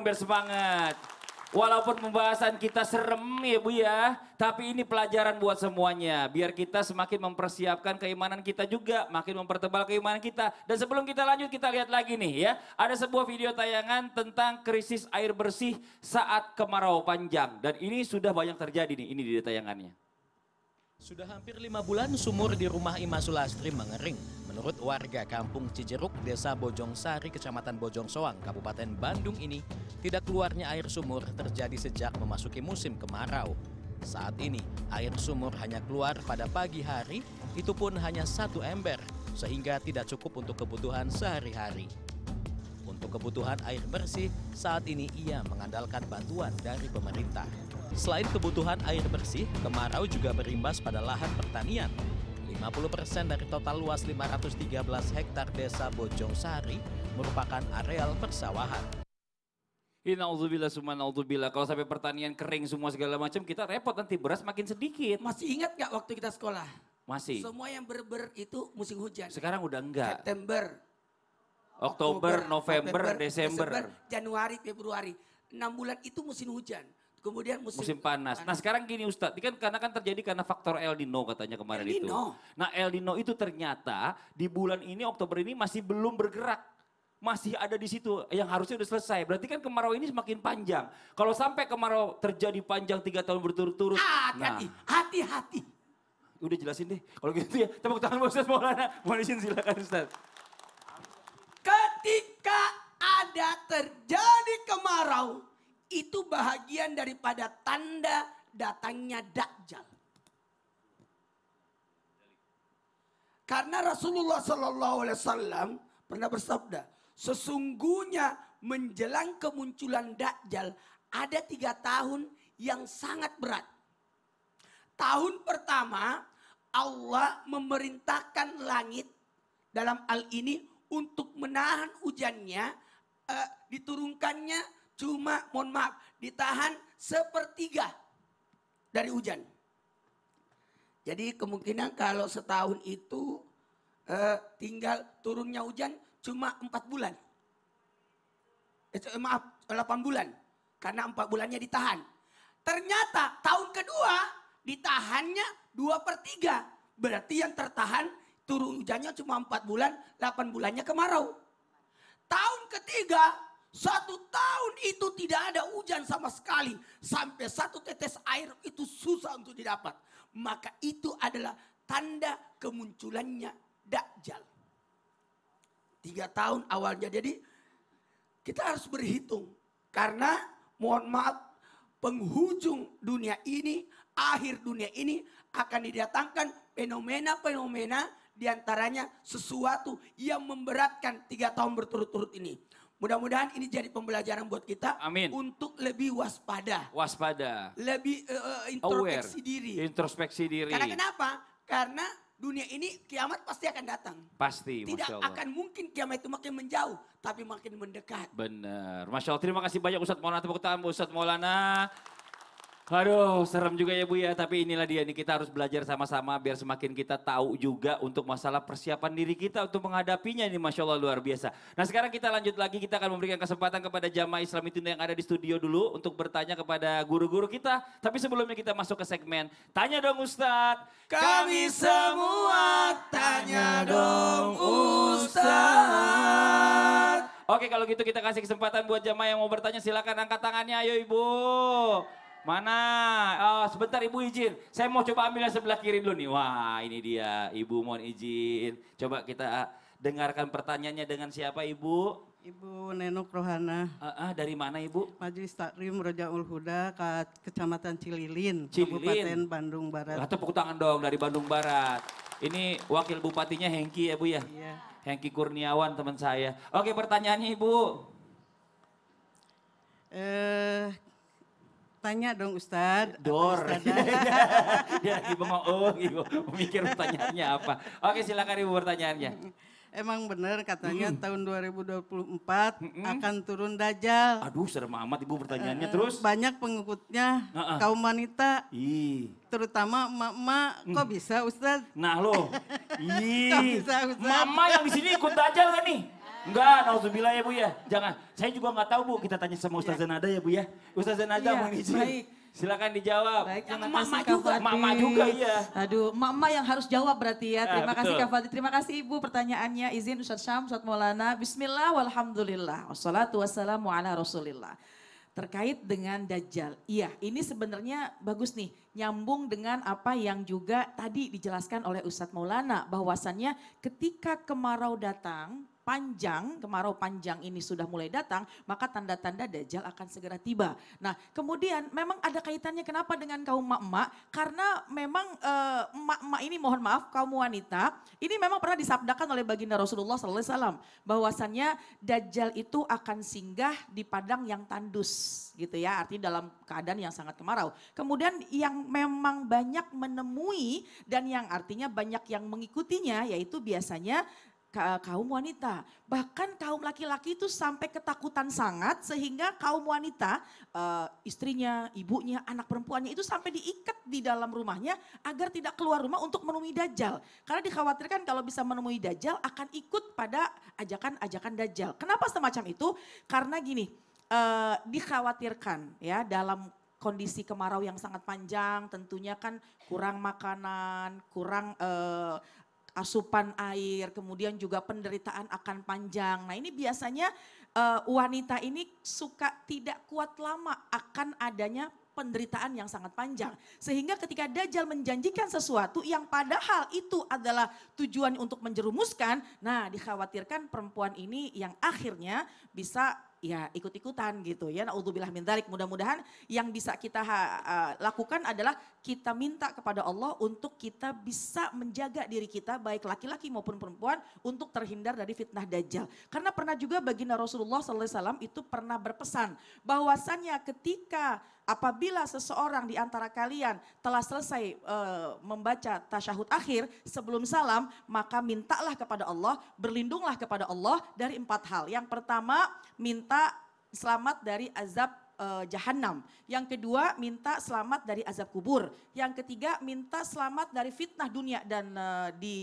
dong biar semangat. Walaupun pembahasan kita serem ya Bu ya, tapi ini pelajaran buat semuanya. Biar kita semakin mempersiapkan keimanan kita juga, makin mempertebal keimanan kita. Dan sebelum kita lanjut kita lihat lagi nih ya, ada sebuah video tayangan tentang krisis air bersih saat kemarau panjang. Dan ini sudah banyak terjadi nih, ini di tayangannya. Sudah hampir lima bulan sumur di rumah Ima Sulastri mengering. Menurut warga kampung Cijeruk, desa Bojong Sari, kecamatan Bojong Soang, Kabupaten Bandung ini, tidak keluarnya air sumur terjadi sejak memasuki musim kemarau. Saat ini, air sumur hanya keluar pada pagi hari, itu pun hanya satu ember, sehingga tidak cukup untuk kebutuhan sehari-hari. Untuk kebutuhan air bersih, saat ini ia mengandalkan bantuan dari pemerintah. Selain kebutuhan air bersih, kemarau juga berimbas pada lahan pertanian. 50% dari total luas 513 hektar desa Bojong Sari merupakan areal persawahan. Inauzubillah sumanaudzubillah. Kalau sampai pertanian kering semua segala macam, kita repot nanti beras makin sedikit. Masih ingat nggak waktu kita sekolah? Masih. Semua yang berber itu musim hujan. Sekarang udah enggak. September, Oktober, Oktober November, November Desember. Desember, Januari, Februari. 6 bulan itu musim hujan kemudian musim, musim panas. Nah, panas. Nah sekarang gini Ustadz, ini kan karena kan terjadi karena faktor El Nino katanya kemarin El Nino. itu. Nah El Nino itu ternyata di bulan ini Oktober ini masih belum bergerak. Masih ada di situ yang harusnya sudah selesai. Berarti kan kemarau ini semakin panjang. Kalau sampai kemarau terjadi panjang tiga tahun berturut-turut. Hati-hati, nah, hati Udah jelasin deh. Kalau gitu ya, tepuk tangan Ustaz Maulana. Mohon izin silakan Ustaz. Ketika ada terjadi kemarau, itu bahagian daripada tanda datangnya Dajjal. Karena Rasulullah Sallallahu Alaihi Wasallam pernah bersabda, sesungguhnya menjelang kemunculan Dajjal ada tiga tahun yang sangat berat. Tahun pertama Allah memerintahkan langit dalam hal ini untuk menahan hujannya, eh, diturunkannya cuma mohon maaf ditahan sepertiga dari hujan. Jadi kemungkinan kalau setahun itu eh, tinggal turunnya hujan cuma empat bulan. Eh, eh, maaf, delapan bulan. Karena empat bulannya ditahan. Ternyata tahun kedua ditahannya dua per tiga. Berarti yang tertahan turun hujannya cuma empat bulan, delapan bulannya kemarau. Tahun ketiga satu tahun itu tidak ada hujan sama sekali. Sampai satu tetes air itu susah untuk didapat. Maka itu adalah tanda kemunculannya Dajjal. Tiga tahun awalnya. Jadi kita harus berhitung. Karena mohon maaf penghujung dunia ini, akhir dunia ini akan didatangkan fenomena-fenomena diantaranya sesuatu yang memberatkan tiga tahun berturut-turut ini Mudah-mudahan ini jadi pembelajaran buat kita Amin. untuk lebih waspada. Waspada. Lebih uh, introspeksi Aware. diri. Introspeksi diri. Karena kenapa? Karena dunia ini kiamat pasti akan datang. Pasti, Tidak Masya Allah. akan mungkin kiamat itu makin menjauh, tapi makin mendekat. Benar. Masya Allah, terima kasih banyak Ustadz Maulana. Tepuk tangan Ustadz Maulana. Aduh, serem juga ya Bu ya. Tapi inilah dia nih, kita harus belajar sama-sama biar semakin kita tahu juga untuk masalah persiapan diri kita untuk menghadapinya ini Masya Allah luar biasa. Nah sekarang kita lanjut lagi, kita akan memberikan kesempatan kepada jamaah Islam itu yang ada di studio dulu untuk bertanya kepada guru-guru kita. Tapi sebelumnya kita masuk ke segmen, tanya dong Ustadz. Kami semua tanya dong Ustadz. Oke kalau gitu kita kasih kesempatan buat jamaah yang mau bertanya silakan angkat tangannya ayo ibu. Mana? Oh, sebentar Ibu izin. Saya mau coba ambil yang sebelah kiri dulu nih. Wah, ini dia. Ibu mohon izin. Coba kita dengarkan pertanyaannya dengan siapa Ibu? Ibu Nenok Rohana. Uh, uh, dari mana Ibu? Majelis Raja Rojaul Huda, Kecamatan Cililin, Cililin, Kabupaten Bandung Barat. Nah, tepuk tangan dong dari Bandung Barat. Ini wakil bupatinya Hengki ya Bu ya? Iya. Hengki Kurniawan teman saya. Oke pertanyaannya Ibu. Eh, Tanya dong Ustadz. Dor. Dia lagi bengok, oh gitu. Mikir pertanyaannya apa. Oke silakan Ibu pertanyaannya. Emang benar katanya hmm. tahun 2024 hmm -mm. akan turun dajal. Aduh serem amat Ibu pertanyaannya uh, terus. Banyak pengikutnya uh -uh. kaum wanita. Ih. Terutama emak-emak. Hmm. Kok mm. bisa Ustadz? Nah loh. Ih. Kok bisa Ustadz? Mama yang di sini ikut dajal gak nih? Enggak, nauzubillah ya Bu ya. Jangan. Saya juga nggak tahu Bu, kita tanya sama Ustaz iya. Zanada ya Bu ya. Ustaz Zanada mau iya, izin. Silakan dijawab. Baik, terima yang kasih Kak juga. Mama juga iya. Aduh, Mama yang harus jawab berarti ya. Ah, terima ya, kasih Kak Terima kasih Ibu pertanyaannya. Izin Ustaz Syam, Ustaz Maulana. Bismillah, walhamdulillah. Wassalatu wassalamu ala rasulillah. Terkait dengan Dajjal. Iya, ini sebenarnya bagus nih. Nyambung dengan apa yang juga tadi dijelaskan oleh Ustadz Maulana. Bahwasannya ketika kemarau datang, panjang, kemarau panjang ini sudah mulai datang, maka tanda-tanda Dajjal akan segera tiba. Nah, kemudian memang ada kaitannya kenapa dengan kaum emak-emak? Karena memang emak-emak eh, ini mohon maaf kaum wanita, ini memang pernah disabdakan oleh baginda Rasulullah SAW bahwasannya Dajjal itu akan singgah di padang yang tandus gitu ya, artinya dalam keadaan yang sangat kemarau. Kemudian yang memang banyak menemui dan yang artinya banyak yang mengikutinya yaitu biasanya kaum wanita. Bahkan kaum laki-laki itu sampai ketakutan sangat sehingga kaum wanita, eh, istrinya, ibunya, anak perempuannya itu sampai diikat di dalam rumahnya agar tidak keluar rumah untuk menemui Dajjal. Karena dikhawatirkan kalau bisa menemui Dajjal akan ikut pada ajakan-ajakan Dajjal. Kenapa semacam itu? Karena gini, eh, dikhawatirkan ya dalam kondisi kemarau yang sangat panjang tentunya kan kurang makanan, kurang uh, asupan air, kemudian juga penderitaan akan panjang. Nah ini biasanya uh, wanita ini suka tidak kuat lama akan adanya penderitaan yang sangat panjang. Sehingga ketika Dajjal menjanjikan sesuatu yang padahal itu adalah tujuan untuk menjerumuskan, nah dikhawatirkan perempuan ini yang akhirnya bisa ya ikut-ikutan gitu ya. Na'udzubillah min dzalik. Mudah-mudahan yang bisa kita ha, lakukan adalah kita minta kepada Allah untuk kita bisa menjaga diri kita baik laki-laki maupun perempuan untuk terhindar dari fitnah dajjal. Karena pernah juga baginda Rasulullah SAW itu pernah berpesan bahwasannya ketika apabila seseorang di antara kalian telah selesai e, membaca tasyahud akhir sebelum salam, maka mintalah kepada Allah, berlindunglah kepada Allah dari empat hal. Yang pertama, minta selamat dari azab e, eh, jahanam. Yang kedua, minta selamat dari azab kubur. Yang ketiga, minta selamat dari fitnah dunia dan e, di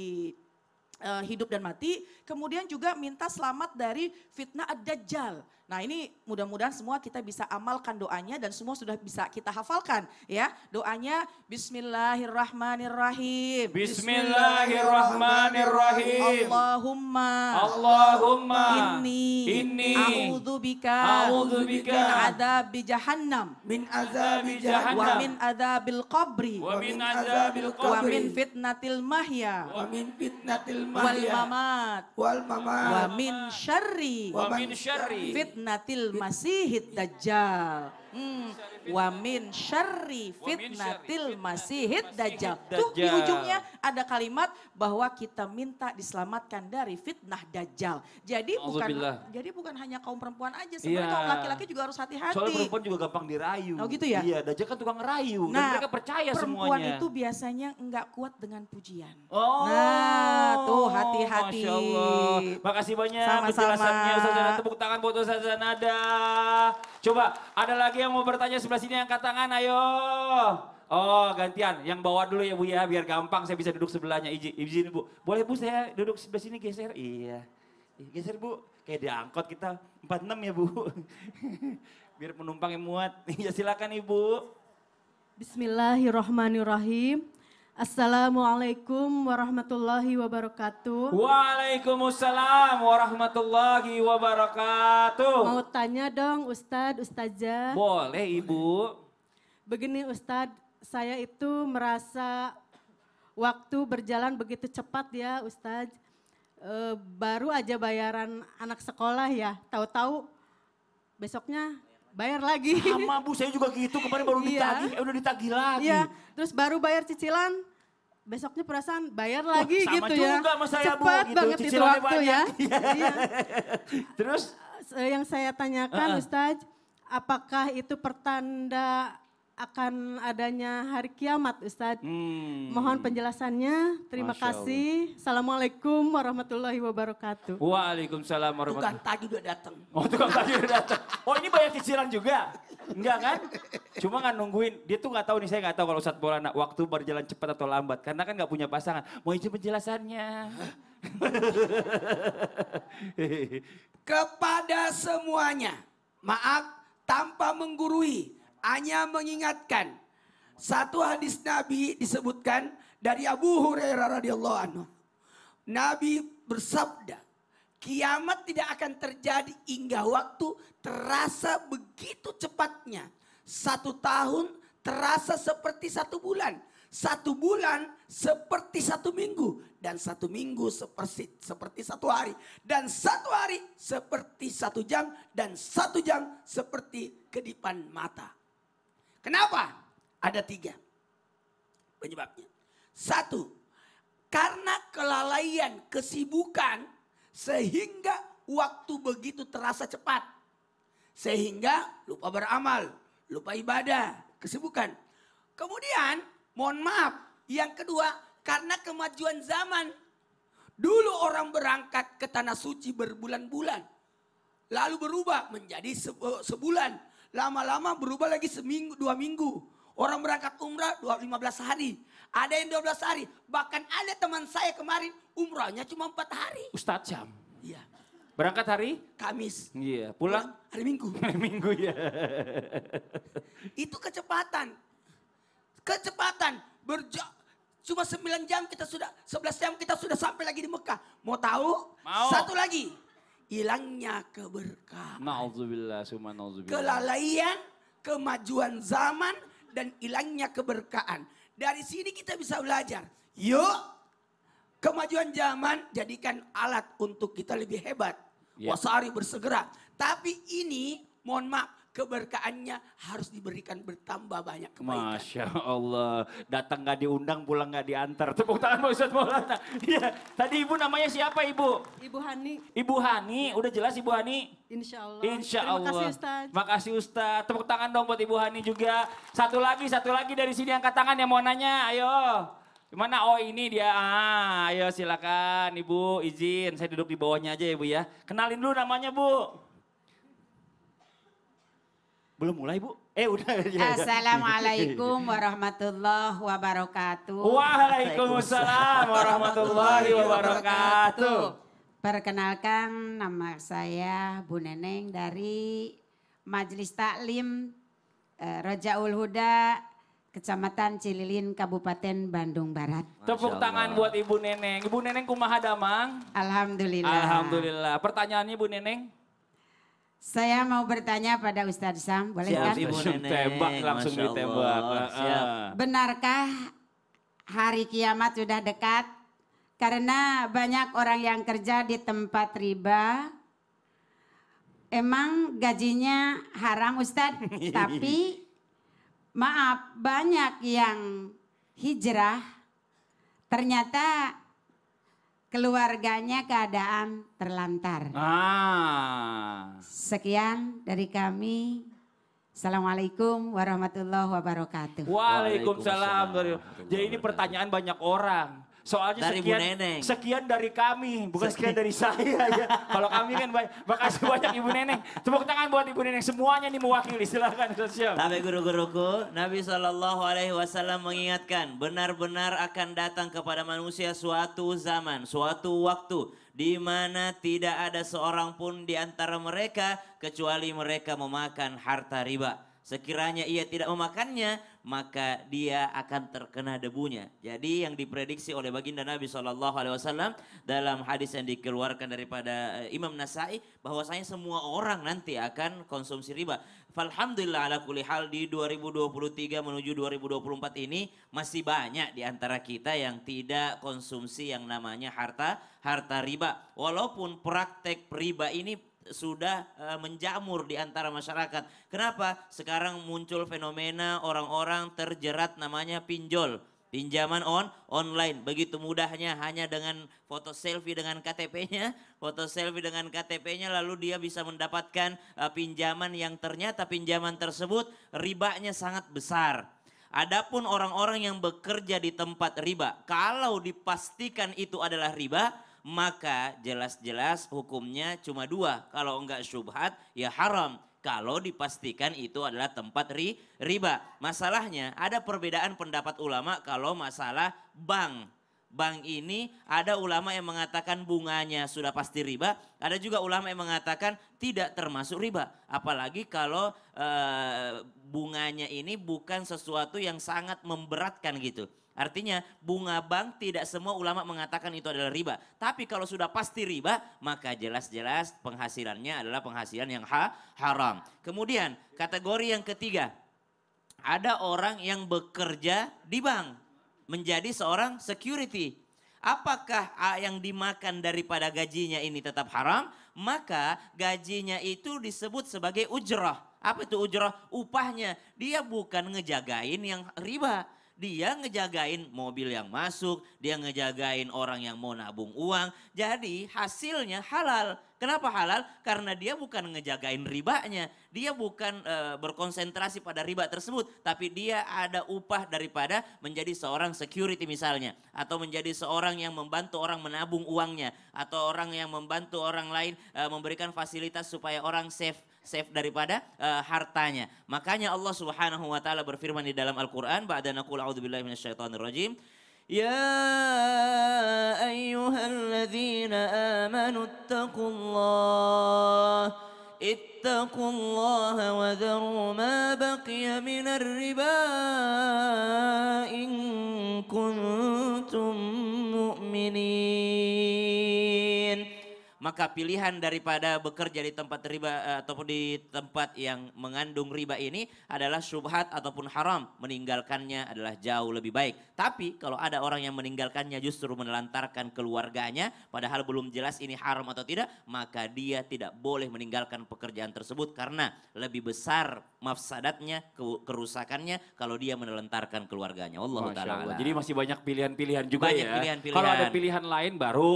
hidup dan mati, kemudian juga minta selamat dari fitnah ad-dajjal. Nah ini mudah-mudahan semua kita bisa amalkan doanya dan semua sudah bisa kita hafalkan ya. Doanya Bismillahirrahmanirrahim. Bismillahirrahmanirrahim. Allahumma. Allahumma. Inni. Inni. A'udzubika. A'udzubika. Min azabi jahannam. Min azabi jahannam. Wa min adabil qabri. Wa min adabil qabri. Wa min fitnatil mahya. Wa min fitnatil mahya. Wal mamat. Wal mamat. Wa min syarri. Wa min syarri. Fitnatil fitnatil masihid dajjal Hmm. Wa min syarri fitnatil masihid dajjal. Tuh di ujungnya ada kalimat bahwa kita minta diselamatkan dari fitnah dajjal. Jadi bukan jadi bukan hanya kaum perempuan aja, iya. sebenarnya kaum laki-laki juga harus hati-hati. Soalnya perempuan juga gampang dirayu. Oh gitu ya? Iya, dajjal kan tukang rayu. nah, dan mereka percaya perempuan semuanya. Perempuan itu biasanya enggak kuat dengan pujian. Oh. Nah, tuh hati-hati. Makasih banyak Sama-sama. penjelasannya Ustaz Tepuk tangan buat Ustaz Nada. Coba ada lagi lagi yang mau bertanya sebelah sini angkat tangan ayo. Oh gantian, yang bawa dulu ya Bu ya biar gampang saya bisa duduk sebelahnya. Izin, izin Bu, boleh Bu saya duduk sebelah sini geser? Iya, iya geser Bu. Kayak diangkot kita 46 ya Bu. biar penumpang yang muat. ya silakan Ibu. Bismillahirrahmanirrahim. Assalamualaikum warahmatullahi wabarakatuh. Waalaikumsalam warahmatullahi wabarakatuh. Mau tanya dong Ustadz, Ustazah. Boleh Ibu. Begini Ustadz, saya itu merasa waktu berjalan begitu cepat ya Ustadz. E, baru aja bayaran anak sekolah ya, tahu-tahu besoknya bayar lagi. Sama Bu, saya juga gitu kemarin baru iya. ditagih, eh, udah ditagih lagi. Iya, terus baru bayar cicilan, besoknya perasaan bayar lagi Wah, gitu ya. Sama saya Cepat Bu, gitu. banget itu waktu ya. Iya. iya. Terus? Eh, yang saya tanyakan uh -uh. Ustadz, apakah itu pertanda akan adanya hari kiamat Ustadz. Hmm. Mohon penjelasannya. Terima Masya kasih. Allah. Assalamualaikum warahmatullahi wabarakatuh. Waalaikumsalam warahmatullahi wabarakatuh. Tukang tadi udah datang. Oh tukang tadi udah datang. Oh ini banyak kisiran juga? Enggak kan? Cuma kan nungguin. Dia tuh gak tahu nih saya gak tahu kalau Ustadz Maulana waktu berjalan cepat atau lambat. Karena kan gak punya pasangan. Mau izin penjelasannya. Kepada semuanya. Maaf tanpa menggurui hanya mengingatkan. Satu hadis Nabi disebutkan dari Abu Hurairah radhiyallahu anhu. Nabi bersabda, kiamat tidak akan terjadi hingga waktu terasa begitu cepatnya. Satu tahun terasa seperti satu bulan. Satu bulan seperti satu minggu. Dan satu minggu seperti, seperti satu hari. Dan satu hari seperti satu jam. Dan satu jam seperti kedipan mata. Kenapa? Ada tiga penyebabnya. Satu, karena kelalaian, kesibukan, sehingga waktu begitu terasa cepat. Sehingga lupa beramal, lupa ibadah, kesibukan. Kemudian, mohon maaf, yang kedua, karena kemajuan zaman. Dulu orang berangkat ke tanah suci berbulan-bulan. Lalu berubah menjadi sebulan lama-lama berubah lagi seminggu, dua minggu. Orang berangkat umrah 15 hari. Ada yang 12 hari. Bahkan ada teman saya kemarin umrahnya cuma 4 hari. Ustadz Syam. Iya. Berangkat hari? Kamis. Iya. Pulang? Pulang hari Minggu. Hari Minggu ya. Itu kecepatan. Kecepatan. Berja cuma 9 jam kita sudah, 11 jam kita sudah sampai lagi di Mekah. Mau tahu? Mau. Satu lagi hilangnya keberkahan. Nauzubillah summa nauzubillah. Kelalaian, kemajuan zaman dan hilangnya keberkahan. Dari sini kita bisa belajar. Yuk kemajuan zaman jadikan alat untuk kita lebih hebat. Yeah. Wasari bersegera. Tapi ini mohon maaf keberkaannya harus diberikan bertambah banyak kebaikan. Masya Allah, datang nggak diundang, pulang nggak diantar. Tepuk tangan Pak Ustadz Maulana. Iya, tadi ibu namanya siapa ibu? Ibu Hani. Ibu Hani, udah jelas ibu Hani? Insya Allah. Insya Allah. Terima kasih Ustadz. Makasih Ustadz. Tepuk tangan dong buat ibu Hani juga. Satu lagi, satu lagi dari sini angkat tangan yang mau nanya, ayo. Gimana? Oh ini dia. Ah, ayo silakan Ibu izin. Saya duduk di bawahnya aja ya Bu ya. Kenalin dulu namanya Bu. Belum mulai Bu? Eh udah. Ya, ya, Assalamualaikum warahmatullahi wabarakatuh. Waalaikumsalam warahmatullahi wabarakatuh. Perkenalkan nama saya Bu Neneng dari Majelis Taklim Raja eh, Rojaul Huda Kecamatan Cililin, Kabupaten Bandung Barat. Tepuk tangan buat Ibu Neneng. Ibu Neneng kumaha damang? Alhamdulillah. Alhamdulillah. Pertanyaannya Ibu Neneng? Saya mau bertanya pada Ustadz Sam, boleh Siap, kan? Ibu Tembak, langsung Masya ditembak. Ah, ah. Benarkah hari kiamat sudah dekat? Karena banyak orang yang kerja di tempat riba, emang gajinya haram Ustadz, tapi maaf banyak yang hijrah ternyata keluarganya keadaan terlantar. Ah. Sekian dari kami. Assalamualaikum warahmatullahi wabarakatuh. Waalaikumsalam. Waalaikumsalam. Jadi ini pertanyaan banyak orang. Soalnya dari sekian, Bu Neneng. sekian dari kami, bukan sekian, sekian dari saya ya. Kalau kami kan baik. Makasih banyak Ibu Neneng. Tepuk tangan buat Ibu Neneng semuanya nih mewakili. silahkan Ustaz Tapi guru-guruku, Nabi Shallallahu alaihi wasallam mengingatkan, benar-benar akan datang kepada manusia suatu zaman, suatu waktu di mana tidak ada seorang pun di antara mereka kecuali mereka memakan harta riba. Sekiranya ia tidak memakannya, maka dia akan terkena debunya. Jadi yang diprediksi oleh baginda Nabi Shallallahu Alaihi Wasallam dalam hadis yang dikeluarkan daripada eh, Imam Nasai bahwasanya semua orang nanti akan konsumsi riba. Alhamdulillah ala kulli hal di 2023 menuju 2024 ini masih banyak di antara kita yang tidak konsumsi yang namanya harta harta riba. Walaupun praktek riba ini sudah eh, menjamur di antara masyarakat. Kenapa? Sekarang muncul fenomena orang-orang terjerat namanya pinjol. Pinjaman on online begitu mudahnya hanya dengan foto selfie dengan KTP-nya, foto selfie dengan KTP-nya lalu dia bisa mendapatkan eh, pinjaman yang ternyata pinjaman tersebut ribanya sangat besar. Adapun orang-orang yang bekerja di tempat riba, kalau dipastikan itu adalah riba, maka jelas-jelas hukumnya cuma dua. Kalau enggak syubhat ya haram. Kalau dipastikan itu adalah tempat ri, riba. Masalahnya ada perbedaan pendapat ulama kalau masalah bank. Bank ini ada ulama yang mengatakan bunganya sudah pasti riba, ada juga ulama yang mengatakan tidak termasuk riba. Apalagi kalau e, bunganya ini bukan sesuatu yang sangat memberatkan gitu Artinya bunga bank tidak semua ulama mengatakan itu adalah riba. Tapi kalau sudah pasti riba, maka jelas-jelas penghasilannya adalah penghasilan yang ha haram. Kemudian kategori yang ketiga, ada orang yang bekerja di bank menjadi seorang security. Apakah yang dimakan daripada gajinya ini tetap haram? Maka gajinya itu disebut sebagai ujrah. Apa itu ujrah? Upahnya. Dia bukan ngejagain yang riba dia ngejagain mobil yang masuk, dia ngejagain orang yang mau nabung uang. Jadi hasilnya halal. Kenapa halal? Karena dia bukan ngejagain ribanya, dia bukan e, berkonsentrasi pada riba tersebut, tapi dia ada upah daripada menjadi seorang security misalnya, atau menjadi seorang yang membantu orang menabung uangnya, atau orang yang membantu orang lain e, memberikan fasilitas supaya orang safe safe daripada uh, hartanya. Makanya Allah Subhanahu wa taala berfirman di dalam Al-Qur'an ba'da naqul a'udzu billahi minasyaitonir rajim." Ya ayyuhalladzina amanu الله ittaqullaha الله وذروا ما بقي من الربا إن كنتم maka pilihan daripada bekerja di tempat riba eh, ataupun di tempat yang mengandung riba ini adalah syubhat ataupun haram. Meninggalkannya adalah jauh lebih baik. Tapi kalau ada orang yang meninggalkannya justru menelantarkan keluarganya padahal belum jelas ini haram atau tidak, maka dia tidak boleh meninggalkan pekerjaan tersebut karena lebih besar mafsadatnya, kerusakannya kalau dia menelantarkan keluarganya. Allah taala. Jadi masih banyak pilihan-pilihan juga banyak ya. Pilihan -pilihan. Kalau ada pilihan lain baru.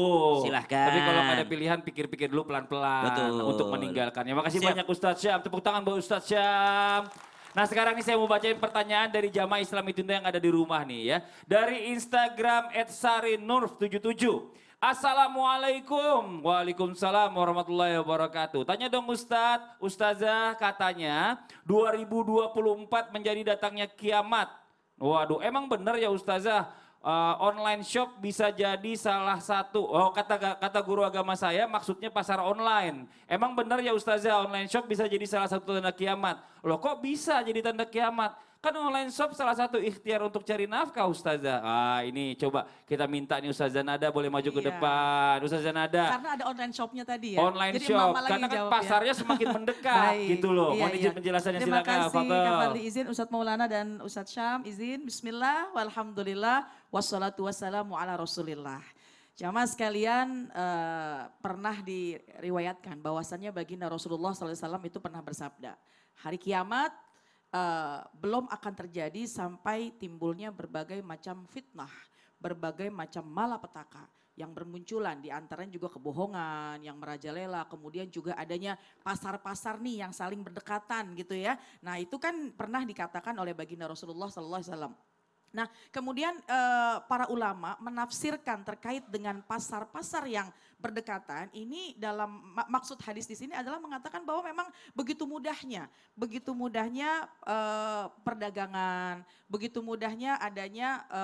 Silahkan. Tapi kalau ada pilihan pikir-pikir dulu pelan-pelan untuk meninggalkannya. Makasih Siap. banyak Ustadz Syam. Tepuk tangan buat Ustadz Syam. Nah sekarang ini saya mau bacain pertanyaan dari jamaah Islam itu yang ada di rumah nih ya. Dari Instagram @sarinurf77. Assalamualaikum. Waalaikumsalam warahmatullahi wabarakatuh. Tanya dong Ustadz, Ustazah katanya 2024 menjadi datangnya kiamat. Waduh emang bener ya Ustazah uh, online shop bisa jadi salah satu oh kata kata guru agama saya maksudnya pasar online. Emang benar ya ustazah online shop bisa jadi salah satu tanda kiamat. Loh kok bisa jadi tanda kiamat? Kan online shop salah satu ikhtiar untuk cari nafkah Ustazah. Ah ini coba kita minta nih Ustazah Nada boleh maju iya. ke depan. Ustazah Nada. Karena ada online shopnya tadi ya. Online Jadi shop. Karena kan ya. pasarnya ya. semakin mendekat gitu loh. Iya, Mohon iya. penjelasannya Terima silakan. Terima kasih Kak izin Ustadz Maulana dan Ustadz Syam izin. Bismillah, walhamdulillah, wassalatu wassalamu ala rasulillah. Jamaah sekalian uh, pernah diriwayatkan bahwasannya baginda Rasulullah SAW itu pernah bersabda. Hari kiamat uh, belum akan terjadi sampai timbulnya berbagai macam fitnah, berbagai macam malapetaka yang bermunculan di antaranya juga kebohongan yang merajalela kemudian juga adanya pasar-pasar nih yang saling berdekatan gitu ya nah itu kan pernah dikatakan oleh baginda Rasulullah Sallallahu Alaihi Wasallam Nah, kemudian e, para ulama menafsirkan terkait dengan pasar-pasar yang berdekatan. Ini dalam maksud hadis di sini adalah mengatakan bahwa memang begitu mudahnya, begitu mudahnya e, perdagangan, begitu mudahnya adanya e,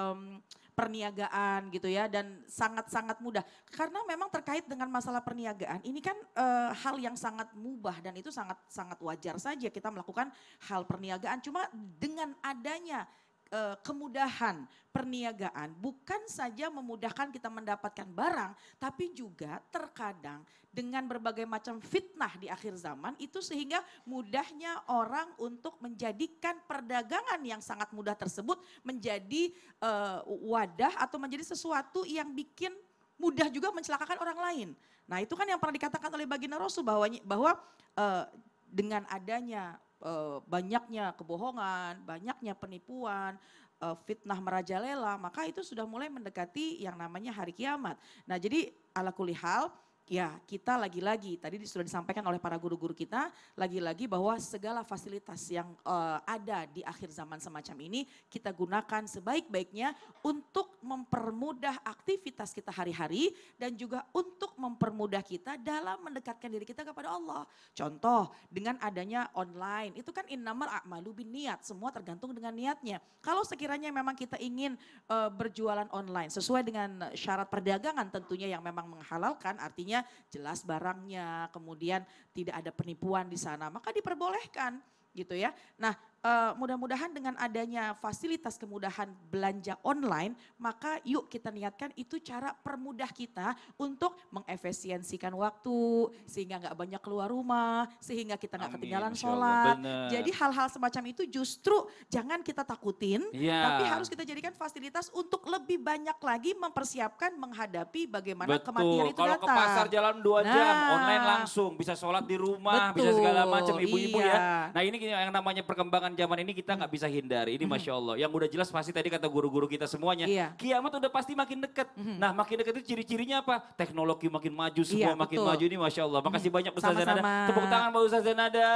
perniagaan gitu ya dan sangat-sangat mudah karena memang terkait dengan masalah perniagaan ini kan e, hal yang sangat mubah dan itu sangat sangat wajar saja kita melakukan hal perniagaan cuma dengan adanya Eh, kemudahan perniagaan bukan saja memudahkan kita mendapatkan barang, tapi juga terkadang dengan berbagai macam fitnah di akhir zaman itu sehingga mudahnya orang untuk menjadikan perdagangan yang sangat mudah tersebut menjadi uh, wadah atau menjadi sesuatu yang bikin mudah juga mencelakakan orang lain. Nah, itu kan yang pernah dikatakan oleh baginda Rasul bahwa bahwa uh, eh, dengan adanya uh, banyaknya kebohongan, banyaknya penipuan, uh, fitnah merajalela, maka itu sudah mulai mendekati yang namanya hari kiamat. Nah, jadi ala kulihal Ya, kita lagi-lagi tadi sudah disampaikan oleh para guru-guru kita lagi-lagi bahwa segala fasilitas yang uh, ada di akhir zaman semacam ini kita gunakan sebaik-baiknya untuk mempermudah aktivitas kita hari-hari dan juga untuk mempermudah kita dalam mendekatkan diri kita kepada Allah. Contoh dengan adanya online itu kan innamal a'malu bin niat, semua tergantung dengan niatnya. Kalau sekiranya memang kita ingin uh, berjualan online sesuai dengan syarat perdagangan tentunya yang memang menghalalkan artinya misalnya jelas barangnya, kemudian tidak ada penipuan di sana, maka diperbolehkan gitu ya. Nah, uh, mudah-mudahan dengan adanya fasilitas kemudahan belanja online, maka yuk kita niatkan itu cara permudah kita untuk mengefisiensikan waktu, sehingga nggak banyak keluar rumah, sehingga kita nggak ketinggalan sholat. Jadi hal-hal semacam itu justru jangan kita takutin, ya. tapi harus kita jadikan fasilitas untuk lebih banyak lagi mempersiapkan menghadapi bagaimana Betul. kematian itu Kalo datang. Kalau ke pasar jalan dua nah. jam, online langsung, bisa sholat di rumah, Betul. bisa segala macam ibu-ibu ya. iya. ya. Nah ini yang namanya perkembangan zaman ini kita nggak bisa hindari. Ini mhm. masya Allah. Yang udah jelas pasti tadi kata guru-guru kita semuanya, iya. kiamat udah pasti makin dekat. Mhm. Nah makin dekat itu ciri-cirinya apa? Teknologi makin maju, iya, semua iya, makin maju ini masya Allah. Makasih mhm. banyak Ustaz Zanada. Tepuk tangan buat Ustaz Zanada.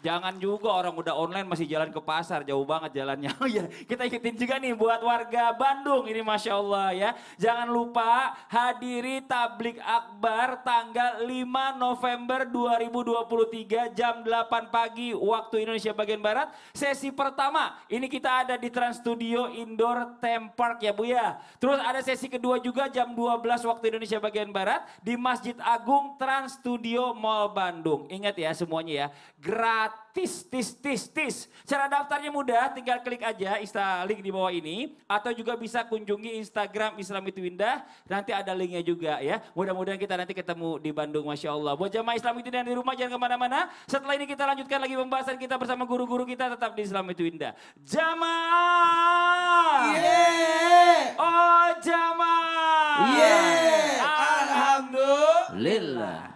Jangan juga orang udah online masih jalan ke pasar, jauh banget jalannya. Oh iya, kita ikutin juga nih buat warga Bandung ini Masya Allah ya. Jangan lupa hadiri tablik akbar tanggal 5 November 2023 jam 8 pagi waktu Indonesia bagian Barat. Sesi pertama, ini kita ada di Trans Studio Indoor Theme Park ya Bu ya. Terus ada sesi kedua juga jam 12 waktu Indonesia bagian Barat di Masjid Agung Trans Studio Mall Bandung. Ingat ya semuanya ya, gratis tis tis tis tis. Cara daftarnya mudah, tinggal klik aja Insta link di bawah ini atau juga bisa kunjungi Instagram Islam itu Indah. Nanti ada linknya juga ya. Mudah-mudahan kita nanti ketemu di Bandung, masya Allah. Buat jamaah Islam itu Indah di rumah jangan kemana-mana. Setelah ini kita lanjutkan lagi pembahasan kita bersama guru-guru kita tetap di Islam itu Indah. Jamaah. Yeah. Oh jamaah. Yeah. Alhamdulillah.